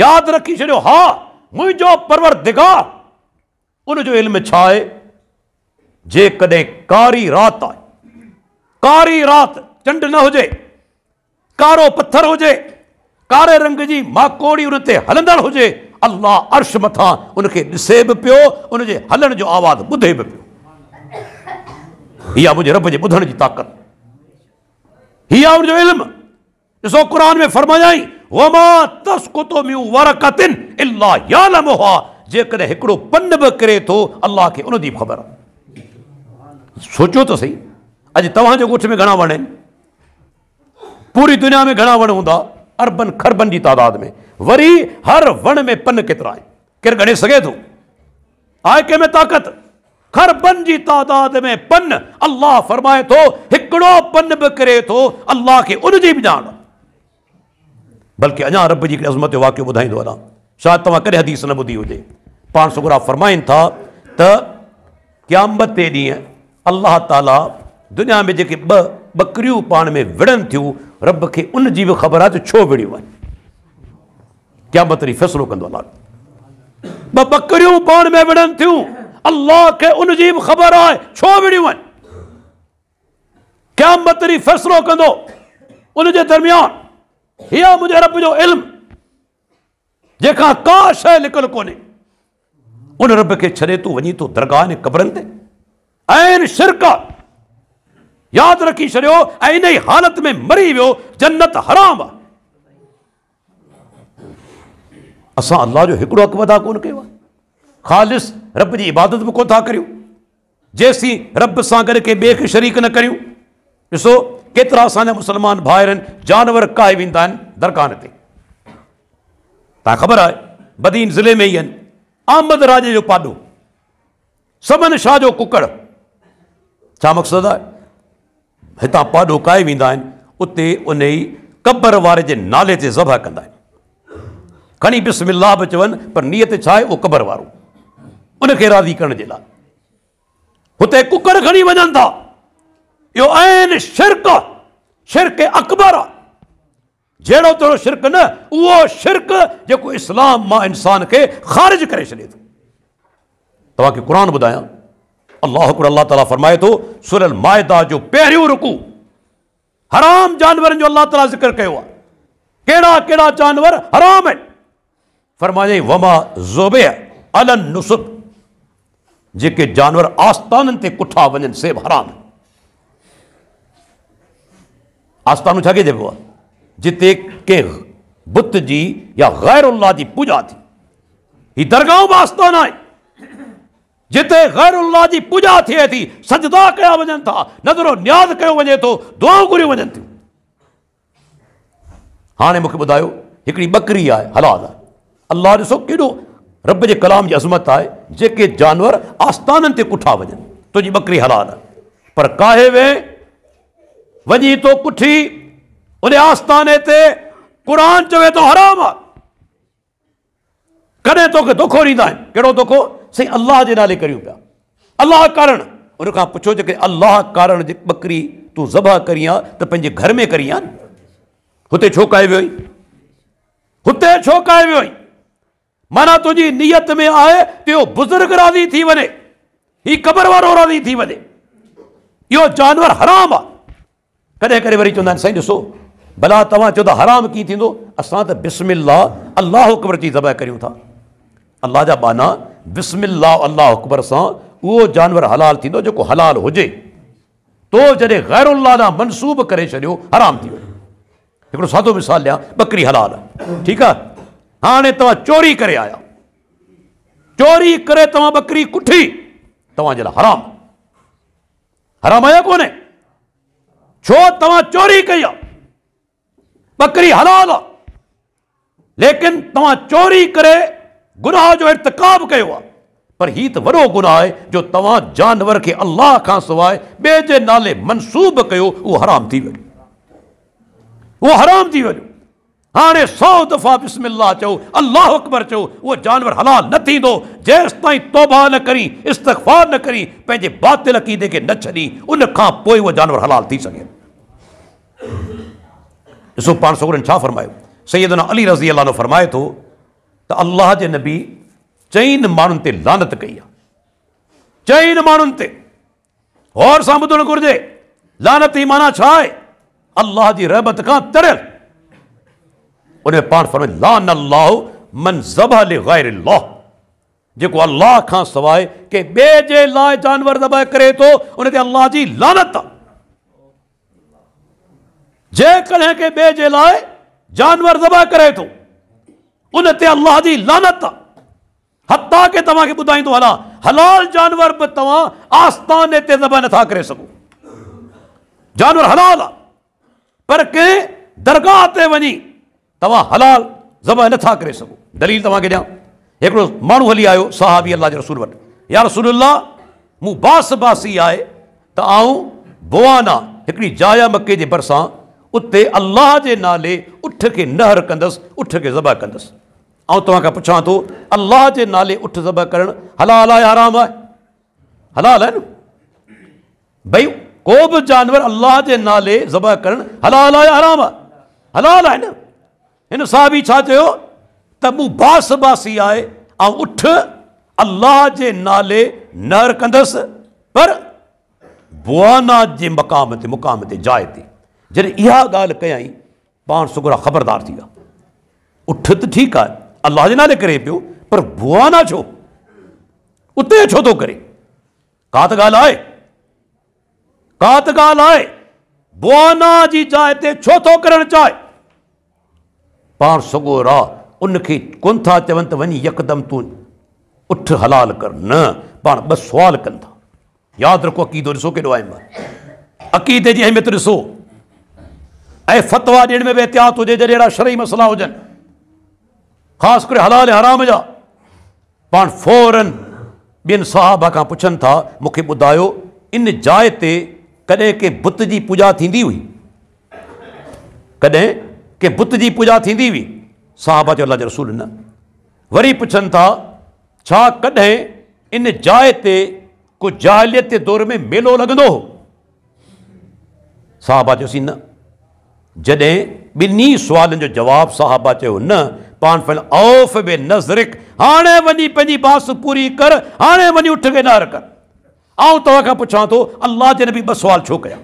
याद रखी छो हा मुझो परवर दिगार उनजो इल्म छाए जे कदे कारी रात आए कारी रात चंड न जे कारो हो जे कारे रंग जी माकोड़ी उन ते हो जे अल्लाह अर्श मथा उन ॾिसे बि पियो उनजे हलण जो आवाज़ बुधे भी पियो या मुझे रब जे बुधन जी ताक़त या आहे उनजो इल्म जो कुरान में फरमायाई वमा तस कुतो म्यू वरकतिन इलाहा जेकॾहिं हिकिड़ो पन बि किरे थो अलाह खे उनजी बि ख़बर आहे सोचियो त सही अॼु तव्हांजे ॻोठ में घणा वण पूरी दुनिया में घणा वण हूंदा अरबन खरबन जी तादाद में वरी हर वण में पन केतिरा आहिनि केरु ॻणे सघे थो आहे कंहिंमें ताक़त खरबनि जी तादाद में पन अल्लाह फरमाए थो पन भी किरे थो अलाह खे उनजी बि बल्कि अजा रब की अज़मत वाक्य वाक़ियो ॿुधाईंदो शायद शायदि तव्हां हदीस न बुधी हो पा सुगुरा फ़रमाइनि था त क़यामत ते ॾींहुं अलाह ताला दुनिया में जी बकर पान में विड़न थी रब के उन जी ख़बर आहे छो विढ़ियूं आहिनि क़यामत ॾींहुं फ़ैसिलो कंदो अलाह ॿ ॿकरियूं पाण में विड़न थी अल्लाह के उन जी ख़बर आहे छो विढ़ियूं आहिनि क़यामत ॾींहुं फ़ैसिलो कंदो उनजे दरमियान या मुंहिंजे रब जो इल्मु जेका का शइ लिकियल कोन्हे उन रब खे छॾे तूं वञी तूं दरगाह ने क़बरनि ते ऐं शिरक यादि रखी छॾियो ऐं इन ई हालत में मरी वियो जन्नत हराम आहे असां अलाह जो हिकिड़ो अकु अदा कोन कयो आहे ख़ालिस रब जी इबादत बि कोन था करियूं जेसीं रब सां गॾु के ॿिए खे शरीक न करियूं ऐसो केतरा असांजा मुसलमान भाई जानवर काए वेंदा दरकान ते तव्हां ख़बर बदीन ज़िले में ही आमद राजे जो पाडो समन शाह जो कुकड़ मकसद है इतना पाडो पाॾो काए उते उन कब्बर कबर के नाले से ज़बह कंदा खड़ी खणी बिस्मिल्ला बि पर नीयत छा आहे वो कबर वारो राज़ी करण जे कुकड़ खणी वजन था यो आहिनि शिरक शिरक अकबर आहे जहिड़ो शिरक न वो शिरक जो इस्लाम मां इंसान के ख़ारिज करे छॾे थो तव्हांखे क़ुर ॿुधायां अलाह अकबर अल्लाह ताला फरमाए तो सुरल मायदा जो पहिरियों रुकू हराम जानवर जो अल्लाह ताला ज़िक्र कयो आहे कहिड़ा कहिड़ा जानवर हराम है फरमाए वमा ज़ोबे अलन नुसुब जेके जानवर आस्थाननि ते कुठा वञनि से हराम है આસ્થાનું જાગી बुत જે या गैर બુદ્ધજી की पूजा थी હતી दरगाहों में आस्थान है जिते गैर उल्लाह की पूजा थे थी सजदा कया वञनि था नजरों न्याज़ कयो वञे थो तो, दुआऊं घुरियूं वञनि थियूं हाणे मूंखे ॿुधायो हिकिड़ी ॿकरी आहे हलाल आहे अलाह ॾिसो रब के कलाम की अज़मत है जेके जानवर आस्थाननि ते पुठा वञनि तुंहिंजी बकरी हलाल आहे पर काहे वेह वञी तो कुठी उन आस्थाने ते क़ुर चवे तो हराम आहे कॾहिं तोखे दोखो ॾींदा आहिनि कहिड़ो दोखो साईं अलाह जे नाले करियूं पिया अल्लाह कारण उन खां पुछो जेके अलाह कारण जी ॿकरी तूं ज़बह करी आहे त घर में करी आहे हुते छो कयो वियो हुते छो कयो माना तुझी नियत में आए तो इहो बुज़ुर्ग राज़ी थी वञे हीउ क़बर वारो राज़ी थी वञे इहो जानवर हराम आ कदें कॾहिं वरी चवंदा आहिनि साईं ॾिसो भला तव्हां चओ था हराम कीअं थींदो असां त बिस्मिल्ला अलाह अकबर जी ज़बह करियूं था अलाह जा बाना बिस्मिल्ला अलाह अकबर सां उहो जानवर हलाल थींदो जेको हलाल हुजे तो जॾहिं गैर उल्ला ॾांहुं मनसूब करे छॾियो हराम थी वियो हिकिड़ो सादो मिसाल ॾियां बकरी हलाल आहे ठीकु आहे हाणे तव्हां चोरी करे आया चोरी करे तव्हां बकरी कुठी तव्हांजे लाइ हराम हराम आया कोन्हे छो तव्हां चोरी कई आहे बकरी हलाल आहे लेकिन तव्हां चोरी करे गुनाह जो इर्त कयो आहे पर हीउ त वॾो गुनाह आहे जो तव्हां जानवर खे अलाह खां सवाइ ॿिए जे नाले मनसूबो कयो उहो हराम थी वियो उहो हराम थी हाणे सौ दफ़ा बिस्मिल्ला चो अलाह अकबर चओ उहो जानवर हलाल न थींदो जेसि ताईं तौबा न करी इस्तफा न करी पंहिंजे बातिल अक़ीदे के न छी उन खां जानवर हलाल थी सके ॾिसो पाण सोगरनि छा सैदना अली रज़ी अला फरमाए तो अल्लाह अलाह नबी चईन माण्हुनि लानत कई आहे चइनि माण्हुनि ते और सां ॿुधणु घुरिजे लानत जी माना छा आहे अलाह जी रहबत खां तरियल उन्हें पाण फरमाए लान अल्लाह मन ज़बह गैर अल्लाह जो अल्लाह का सवाए के बे जे लाए जानवर ज़बह करे तो उन्हें अल्लाह की लानत जे जेकॾहिं के बे जे लाए जानवर ज़बह करे तो उन्हें अल्लाह की लानत हत्ता के तवा के बुधाई तो हला हलाल जानवर बि तव आस्थान ते ज़बह ना करे सको जानवर हलाल पर कें दरगाह ते वञी तव्हां हलाल ज़बह नथा करे सघो दलील तव्हांखे ॾियां हिकिड़ो माण्हू हली आयो साहाबी अलाह जे रसूल वटि यार रसूल मूं बास बासी आहे त आऊं बोआना हिकिड़ी जाया मके जे भरिसां उते अलाह जे नाले उठ खे नहर कंदसि उठ खे ज़बह कंदसि ऐं तव्हां खां पुछां थो अलाह जे नाले उठ ज़बह करणु हलाल आहे आराम आहे हलाल आहे न भई को बि जानवर अलाह जे नाले ज़बह करणु हलाल आहे आराम आहे हलाल आहे न हिन सां भी छा चयो त मूं बास बासी आहे ऐं उठ अल्लाह जे नाले न रखंदसि पर बुआना जे मक़ाम ते मुक़ाम ते जाइ ते जॾहिं इहा ॻाल्हि कयई पाण सुगुरा ख़बरदार थी विया उठ त ठीकु आहे अलाह जे नाले करे पियो पर बुआना छो उते छो थो करे का त ॻाल्हि आहे का त ॻाल्हि आहे बुआना जी जाइ ते छो थो करणु चाहे पा सॻो राह उनखे कोन था चवन त वही यकदम तू उठ हलाल कर न पाण ॿ सुवाल कनि था यादि रखो अक़ीदो ऐसो केॾो आहे अक़ीदे जी अहमियत ऐसो ऐं फतवा ॾियण में भी एहतियात हो जॾहिं अहिड़ा शरई मसइला खास कर हलाल हराम जा पाण फौरन ॿियनि साहब का पुछन था मूंखे ॿुधायो इन जाइ ते कॾहिं के बुत जी पूॼा थींदी हुई कॾहिं की बुत की पूजा थी हुई साहब चयो रसूल न वरी पुछन था छा इन जाइ ते को जाहलियत के दौर में मेलो लॻंदो हो साहबा चयोसीं न जॾहिं ॿिन्ही सुवालनि जो जवाबु साहबा चो न पान फल औफ़ बे नज़रिक हाणे वञी पंहिंजी बास पूरी कर हाणे वञी उठ के नार कर आओ तव्हां खां पुछां तो अल्लाह जे नबी ॿ सवाल छो कया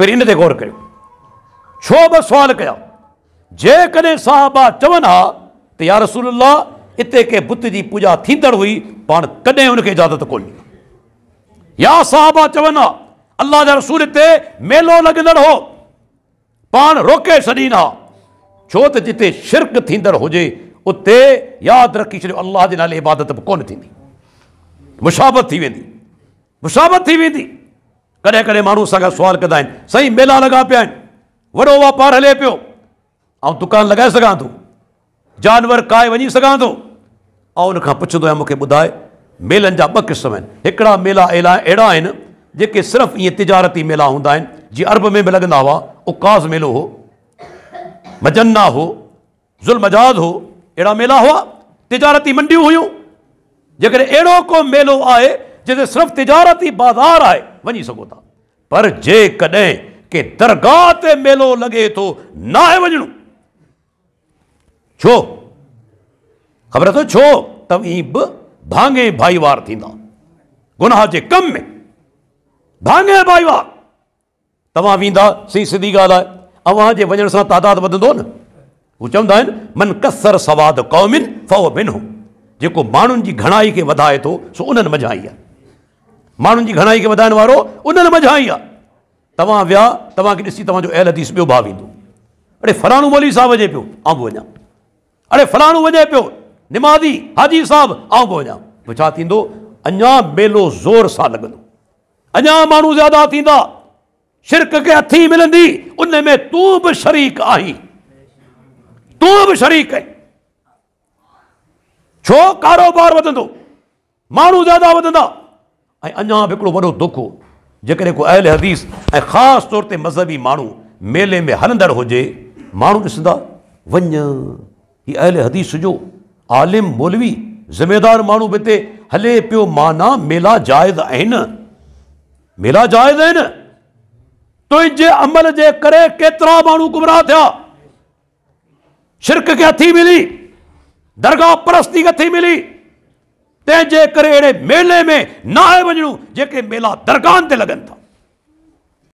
पहिरीं इन ते गौर करियो छो ब सुवाल कया जेकॾहिं साहबा चवन हा तो या रसूल इतने के बुत की पूजा थींदड़ हुई पा कॾहिं उनके इजाज़त को या साहबा चवन हा अल्लाह जा रसूल हिते मेलो लगदड़ हो पाण रोके छॾीनि ना छो त जिते शिरक थींदड़ हुजे उते याद रखी छो अल्लाह जे नाले इबादत बि कोन थींदी मुशाबत थी वेंदी मुशाबत थी वेंदी कॾहिं कॾहिं माण्हू सुवाल कदा सही मेला लगा पिया वो व्यापार हले पो और दुकान लगे सो जानवर काय वही सो उन पुछ बुधाए मेलन आहियां ब क़िस्म एक मेला अहिड़ा अड़ा जी सिर्फ ये तिजारती मेला हूँ जी अरब में भी लगता हुआ उकास मेलो हो मजन्ना हो ज़ुल्मजाद हो अड़ा मेला हुआ तिजारती मंडी हुयूं अड़ो को मेलो आए जैसे सिर्फ तिजारती बाज़ार आए वही सोता पर पर कदें कि दरगाह ते मेलो लगे तो ना है वजनू छो ख़बर तो छो तव्हीं बि भाङे भाईवार थींदा गुनाह जे कम में भांगे भाईवार तवा वींदा सी सीधी गाल है अवा जे वञण सां तादादु वधंदो न वो चवंदा आहिनि मन कसर सवाद कौमिन फओ बिन हो जेको माण्हुनि जी घणाई के वधाए तो सो उन्हनि मझाई है माण्हुनि जी घणाई खे वधाइण वारो उन्हनि मझाई है तव्हां विया तव्हांखे ॾिसी तव्हांजो एलदीस ॿियो भाव ईंदो अड़े फलाणो मोली साहिबु वञे पियो आउं वञा अड़े फलाणो वञे पियो निमाज़ी हाजी साहबु आउं बि वञा छा थींदो अञा मेलो ज़ोर सां लॻंदो अञा माण्हू ज़्यादा थींदा शिरक खे हथ मिलंदी उन में तूं बि शरीक आहीं तूं बि शरीक आहीं छो कारोबार वधंदो माण्हू ज़्यादा वधंदा ऐं अञा बि हिकिड़ो वॾो जेकॾहिं को अहिल हदीस ए खास तौर पर मज़हबी माण्हू मेले में हलंदड़ हुजे माण्हू ॾिसंदा वञ हीअ अहिल हदीस जो आलिम मौलवी जिम्मेदार माण्हू बि हले पियो माना मेला जायज आहिनि मेला जाइज़ आहिनि तुंहिंजे तो अमल के करे केतिरा माण्हू गुमराह थे शिरक के हथी मिली दरगाह परस्ती खे हथी मिली तंहिंजे करे अहिड़े मेले में न आहे वञिणो जेके मेला दरगाहनि ते लॻनि था